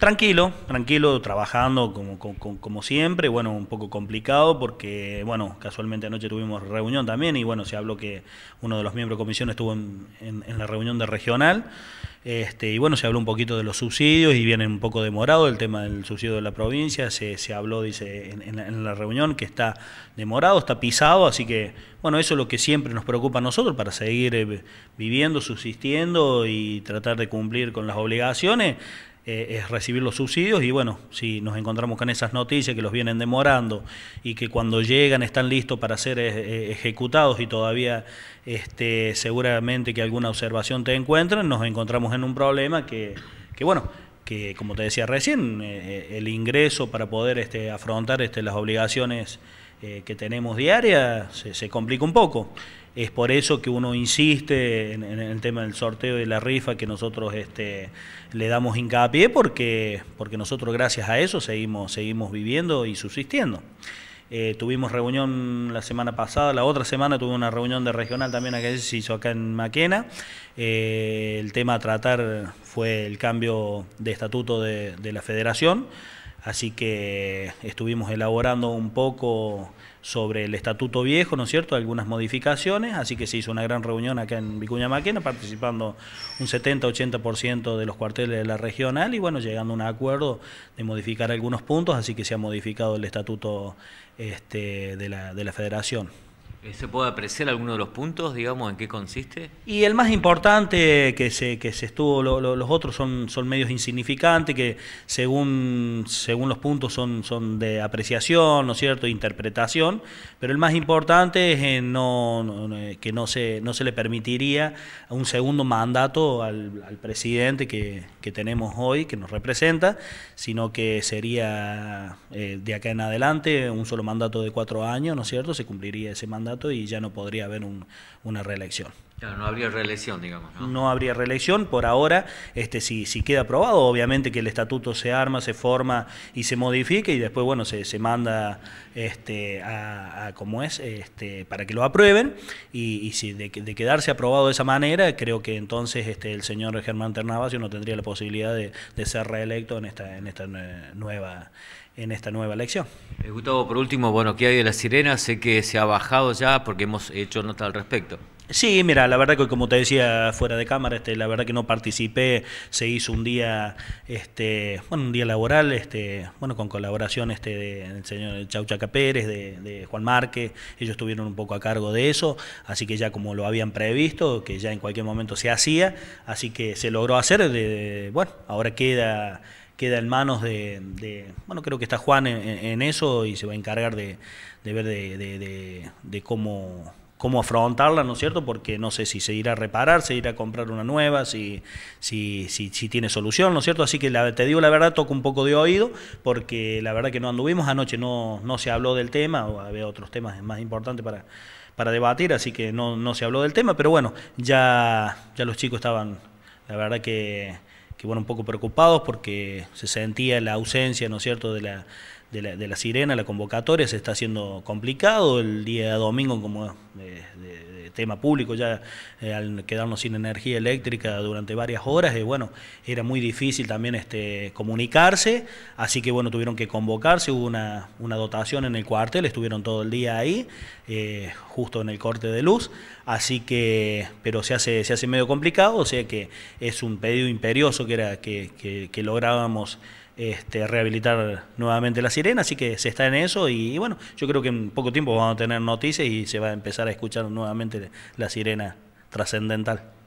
Tranquilo, tranquilo, trabajando como, como, siempre, bueno, un poco complicado porque, bueno, casualmente anoche tuvimos reunión también y, bueno, se habló que uno de los miembros de comisión estuvo en, en, la reunión de regional este, y, bueno, se habló un poquito de los subsidios y viene un poco demorado el tema del subsidio de la provincia, se, se habló, dice, en, la, en la reunión que está demorado, está pisado, así que, bueno, eso es lo que siempre nos preocupa a nosotros para seguir eh, viviendo, subsistiendo y tratar de cumplir con las obligaciones eh, es recibir los subsidios y bueno, si nos encontramos con esas noticias que los vienen demorando y que cuando llegan están listos para ser eh, eh, ejecutados y todavía este, seguramente que alguna observación te encuentran, nos encontramos en un problema que, que bueno, que como te decía recién, el ingreso para poder este, afrontar este, las obligaciones eh, que tenemos diaria se, complica un poco. Es por eso que uno insiste en, el tema del sorteo y la rifa que nosotros este, le damos hincapié porque, porque nosotros gracias a eso seguimos, seguimos viviendo y subsistiendo. Eh, tuvimos reunión la semana pasada, la otra semana tuve una reunión de regional también que se hizo acá en Maquena. Eh, el tema a tratar fue el cambio de estatuto de la federación. Así que estuvimos elaborando un poco sobre el estatuto viejo, ¿no es cierto?, algunas modificaciones, así que se hizo una gran reunión acá en Vicuña Maquena, participando un 70-80% de los cuarteles de la regional y bueno, llegando a un acuerdo de modificar algunos puntos, así que se ha modificado el estatuto este, de la federación. Eh, ¿Se puede apreciar alguno de los puntos, digamos, en qué consiste? Y el más importante que se, que se estuvo, los otros son, son medios insignificantes, que según, según los puntos son, son de apreciación, ¿no es cierto?, interpretación, pero el más importante es eh, no, eh, que no se, no se le permitiría un segundo mandato al, presidente que, tenemos hoy, que nos representa, sino que sería de acá en adelante un solo mandato de cuatro años, ¿no es cierto?, se cumpliría ese mandato y ya no podría haber una reelección. Claro, no habría reelección, digamos. ¿no? habría reelección por ahora. Este, si, si queda aprobado, obviamente que el estatuto se arma, se forma y se modifique y después, bueno, se, manda este, a, como es este, para que lo aprueben. Y, si de, quedarse aprobado de esa manera, creo que entonces este, el señor Germán Ternavasio no tendría la posibilidad de, ser reelecto en esta, en esta nueva en esta nueva elección. Eh, Gustavo, por último, bueno, ¿qué hay de la sirena? Sé que se ha bajado ya porque hemos hecho nota al respecto. Sí, mira, la verdad que como te decía fuera de cámara, este, la verdad que no participé, se hizo un día, este, bueno, un día laboral, este, bueno, con colaboración este del señor señor Chaca Pérez, de, de, Juan Márquez, ellos estuvieron un poco a cargo de eso, así que ya como lo habían previsto, que ya en cualquier momento se hacía, así que se logró hacer, de, bueno, ahora queda queda en manos de, bueno, creo que está Juan en, eso y se va a encargar de, de ver de, de, cómo, cómo afrontarla, ¿no es cierto? Porque no sé si se irá a reparar, se irá a comprar una nueva, si, si, si, tiene solución, ¿no es cierto? Así que te digo la verdad, toco un poco de oído, porque la verdad que no anduvimos anoche, no, no se habló del tema, o había otros temas más importantes para, para debatir, así que no, no se habló del tema, pero bueno, ya, ya los chicos estaban, la verdad que que bueno, un poco preocupados porque se sentía la ausencia, ¿no es cierto?, de la, de la, sirena, la convocatoria, se está haciendo complicado. El día domingo, como eh, tema público, ya eh, al quedarnos sin energía eléctrica durante varias horas, eh, bueno, era muy difícil también este, comunicarse, así que bueno, tuvieron que convocarse, hubo una, dotación en el cuartel, estuvieron todo el día ahí, justo en el corte de luz, así que, pero se hace, se hace medio complicado, o sea que es un pedido imperioso que era que lográbamos este, rehabilitar nuevamente la sirena, así que se está en eso y, bueno, yo creo que en poco tiempo vamos a tener noticias y se va a empezar a escuchar nuevamente la sirena trascendental.